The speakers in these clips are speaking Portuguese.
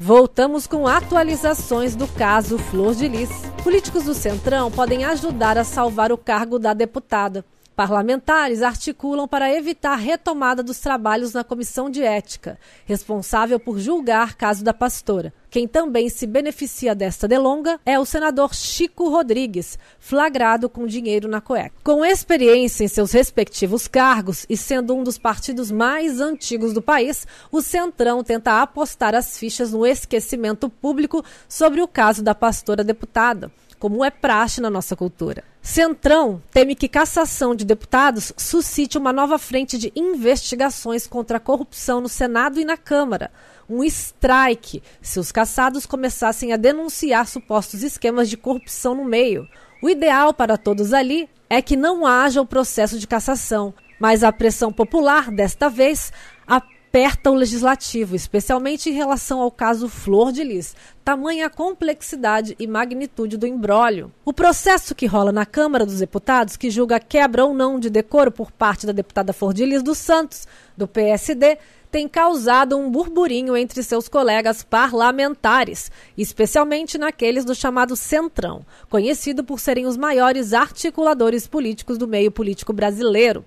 Voltamos com atualizações do caso Flor de Lis. Políticos do Centrão podem ajudar a salvar o cargo da deputada. Parlamentares articulam para evitar retomada dos trabalhos na Comissão de Ética, responsável por julgar caso da pastora. Quem também se beneficia desta delonga é o senador Chico Rodrigues, flagrado com dinheiro na cueca. Com experiência em seus respectivos cargos e sendo um dos partidos mais antigos do país, o Centrão tenta apostar as fichas no esquecimento público sobre o caso da pastora deputada como é praxe na nossa cultura. Centrão teme que cassação de deputados suscite uma nova frente de investigações contra a corrupção no Senado e na Câmara. Um strike se os cassados começassem a denunciar supostos esquemas de corrupção no meio. O ideal para todos ali é que não haja o processo de cassação, mas a pressão popular, desta vez, apenas aperta o legislativo, especialmente em relação ao caso Flor de Lis, tamanha a complexidade e magnitude do embrólio. O processo que rola na Câmara dos Deputados, que julga a quebra ou não de decoro por parte da deputada Flor de Lis dos Santos, do PSD, tem causado um burburinho entre seus colegas parlamentares, especialmente naqueles do chamado Centrão, conhecido por serem os maiores articuladores políticos do meio político brasileiro.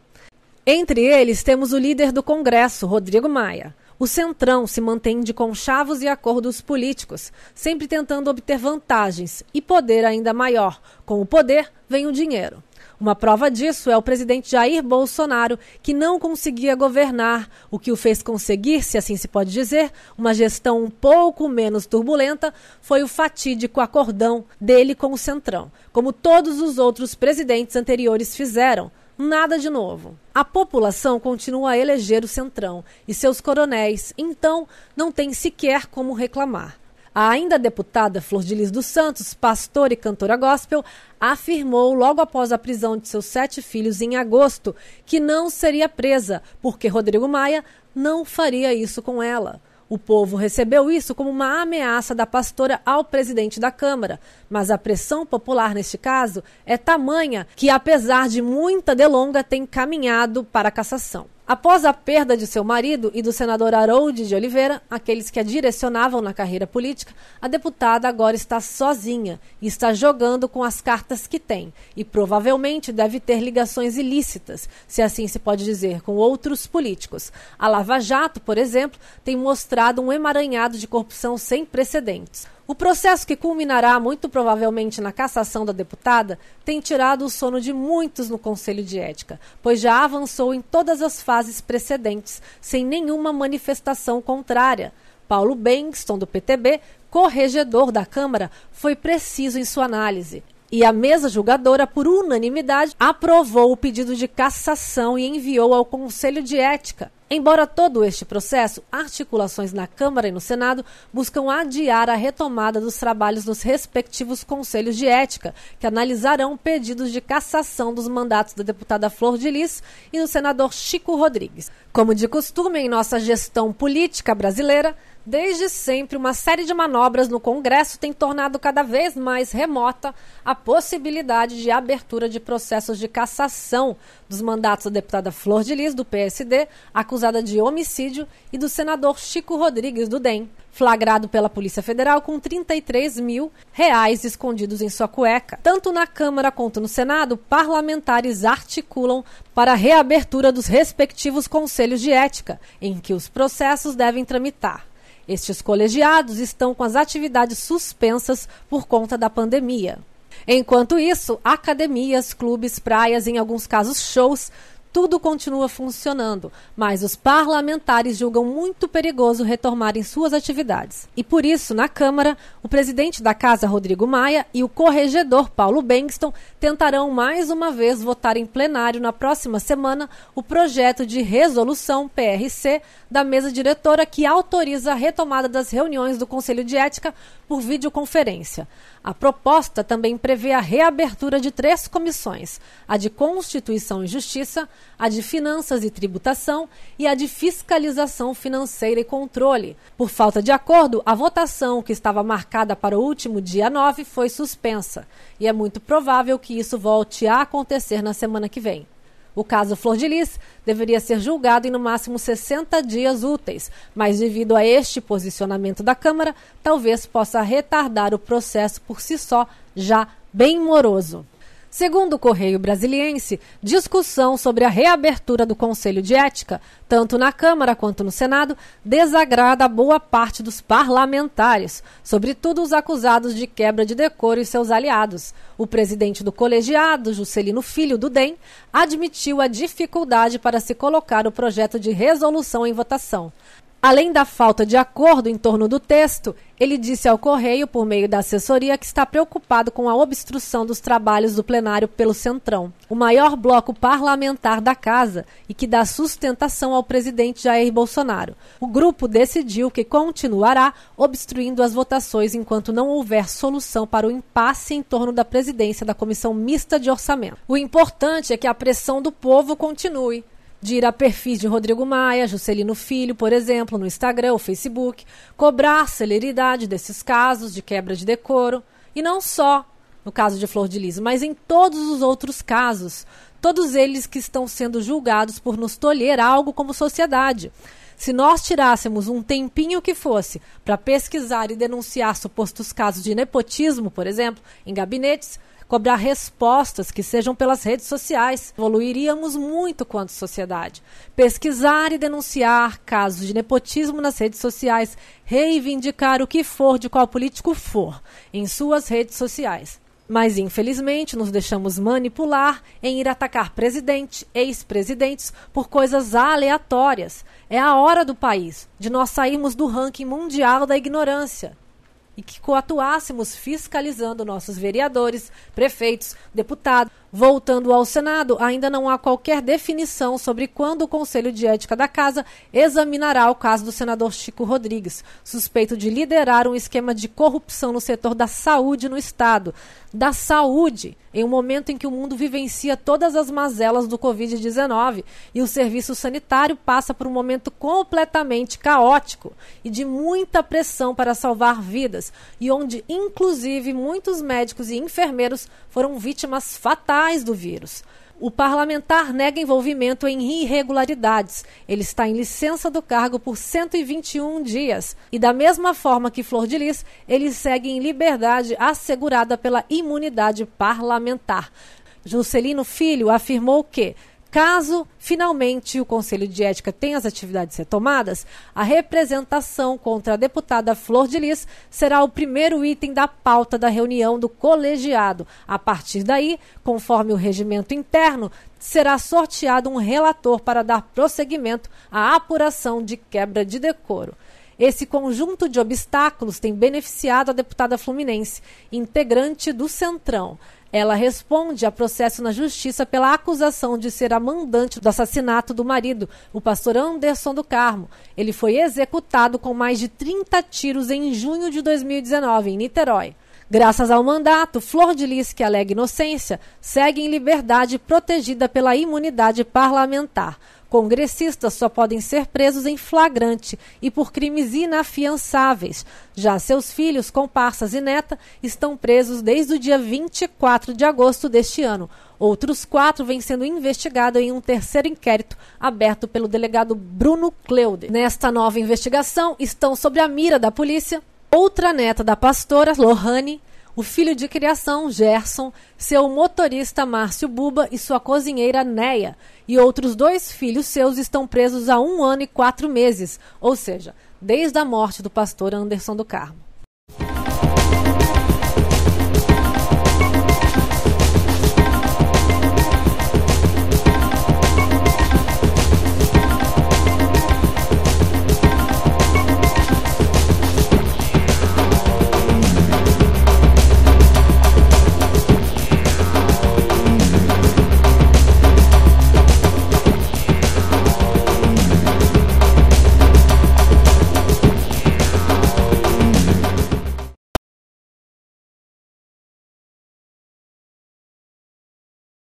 Entre eles, temos o líder do Congresso, Rodrigo Maia. O Centrão se mantém de conchavos e acordos políticos, sempre tentando obter vantagens e poder ainda maior. Com o poder, vem o dinheiro. Uma prova disso é o presidente Jair Bolsonaro, que não conseguia governar, o que o fez conseguir, se assim se pode dizer, uma gestão um pouco menos turbulenta, foi o fatídico acordão dele com o Centrão, como todos os outros presidentes anteriores fizeram, Nada de novo. A população continua a eleger o Centrão e seus coronéis, então não tem sequer como reclamar. A ainda deputada Flor de Lis dos Santos, pastora e cantora gospel, afirmou logo após a prisão de seus sete filhos em agosto que não seria presa, porque Rodrigo Maia não faria isso com ela. O povo recebeu isso como uma ameaça da pastora ao presidente da Câmara, mas a pressão popular neste caso é tamanha que, apesar de muita delonga, tem caminhado para a cassação. Após a perda de seu marido e do senador Harold de Oliveira, aqueles que a direcionavam na carreira política, a deputada agora está sozinha e está jogando com as cartas que tem e provavelmente deve ter ligações ilícitas, se assim se pode dizer, com outros políticos. A Lava Jato, por exemplo, tem mostrado um emaranhado de corrupção sem precedentes. O processo que culminará muito provavelmente na cassação da deputada tem tirado o sono de muitos no Conselho de Ética, pois já avançou em todas as fases fases precedentes, sem nenhuma manifestação contrária. Paulo Bengston, do PTB, corregedor da Câmara, foi preciso em sua análise. E a mesa julgadora, por unanimidade, aprovou o pedido de cassação e enviou ao Conselho de Ética, Embora todo este processo, articulações na Câmara e no Senado buscam adiar a retomada dos trabalhos nos respectivos conselhos de ética, que analisarão pedidos de cassação dos mandatos da deputada Flor de Lis e do senador Chico Rodrigues. Como de costume em nossa gestão política brasileira, Desde sempre, uma série de manobras no Congresso tem tornado cada vez mais remota a possibilidade de abertura de processos de cassação dos mandatos da deputada Flor de Lis, do PSD, acusada de homicídio, e do senador Chico Rodrigues, do DEM, flagrado pela Polícia Federal com 33 mil reais escondidos em sua cueca. Tanto na Câmara quanto no Senado, parlamentares articulam para a reabertura dos respectivos conselhos de ética, em que os processos devem tramitar. Estes colegiados estão com as atividades suspensas por conta da pandemia. Enquanto isso, academias, clubes, praias, em alguns casos shows, tudo continua funcionando, mas os parlamentares julgam muito perigoso retomarem suas atividades. E por isso, na Câmara, o presidente da Casa, Rodrigo Maia, e o corregedor, Paulo Bengston, tentarão mais uma vez votar em plenário na próxima semana o projeto de resolução PRC da mesa diretora que autoriza a retomada das reuniões do Conselho de Ética por videoconferência. A proposta também prevê a reabertura de três comissões: a de Constituição e Justiça a de Finanças e Tributação e a de Fiscalização Financeira e Controle. Por falta de acordo, a votação, que estava marcada para o último dia 9, foi suspensa. E é muito provável que isso volte a acontecer na semana que vem. O caso Flor de Lis deveria ser julgado em no máximo 60 dias úteis, mas devido a este posicionamento da Câmara, talvez possa retardar o processo por si só, já bem moroso. Segundo o Correio Brasiliense, discussão sobre a reabertura do Conselho de Ética, tanto na Câmara quanto no Senado, desagrada boa parte dos parlamentares, sobretudo os acusados de quebra de decoro e seus aliados. O presidente do colegiado, Juscelino Filho do DEM, admitiu a dificuldade para se colocar o projeto de resolução em votação. Além da falta de acordo em torno do texto, ele disse ao Correio, por meio da assessoria, que está preocupado com a obstrução dos trabalhos do plenário pelo Centrão, o maior bloco parlamentar da casa e que dá sustentação ao presidente Jair Bolsonaro. O grupo decidiu que continuará obstruindo as votações enquanto não houver solução para o impasse em torno da presidência da Comissão Mista de Orçamento. O importante é que a pressão do povo continue de ir a perfis de Rodrigo Maia, Juscelino Filho, por exemplo, no Instagram ou Facebook, cobrar celeridade desses casos de quebra de decoro, e não só no caso de Flor de Lis, mas em todos os outros casos, todos eles que estão sendo julgados por nos tolher algo como sociedade. Se nós tirássemos um tempinho que fosse para pesquisar e denunciar supostos casos de nepotismo, por exemplo, em gabinetes, cobrar respostas que sejam pelas redes sociais. Evoluiríamos muito quanto sociedade. Pesquisar e denunciar casos de nepotismo nas redes sociais, reivindicar o que for de qual político for em suas redes sociais. Mas, infelizmente, nos deixamos manipular em ir atacar presidente, ex-presidentes, por coisas aleatórias. É a hora do país, de nós sairmos do ranking mundial da ignorância e que coatuássemos fiscalizando nossos vereadores, prefeitos, deputados Voltando ao Senado, ainda não há qualquer definição sobre quando o Conselho de Ética da Casa examinará o caso do senador Chico Rodrigues, suspeito de liderar um esquema de corrupção no setor da saúde no Estado. Da saúde, em um momento em que o mundo vivencia todas as mazelas do Covid-19 e o serviço sanitário passa por um momento completamente caótico e de muita pressão para salvar vidas, e onde, inclusive, muitos médicos e enfermeiros foram vítimas fatais do vírus. O parlamentar nega envolvimento em irregularidades. Ele está em licença do cargo por 121 dias. E, da mesma forma que Flor de Lis, ele segue em liberdade assegurada pela imunidade parlamentar. Juscelino Filho afirmou que Caso finalmente o Conselho de Ética tenha as atividades retomadas, a representação contra a deputada Flor de Lis será o primeiro item da pauta da reunião do colegiado. A partir daí, conforme o regimento interno, será sorteado um relator para dar prosseguimento à apuração de quebra de decoro. Esse conjunto de obstáculos tem beneficiado a deputada fluminense, integrante do Centrão. Ela responde a processo na justiça pela acusação de ser a mandante do assassinato do marido, o pastor Anderson do Carmo. Ele foi executado com mais de 30 tiros em junho de 2019, em Niterói. Graças ao mandato, Flor de Lis, que alega inocência, segue em liberdade protegida pela imunidade parlamentar. Congressistas só podem ser presos em flagrante e por crimes inafiançáveis. Já seus filhos, comparsas e neta estão presos desde o dia 24 de agosto deste ano. Outros quatro vêm sendo investigados em um terceiro inquérito aberto pelo delegado Bruno Cleude. Nesta nova investigação, estão sobre a mira da polícia outra neta da pastora, Lohane, o filho de criação, Gerson, seu motorista, Márcio Buba, e sua cozinheira, Neia. E outros dois filhos seus estão presos há um ano e quatro meses, ou seja, desde a morte do pastor Anderson do Carmo.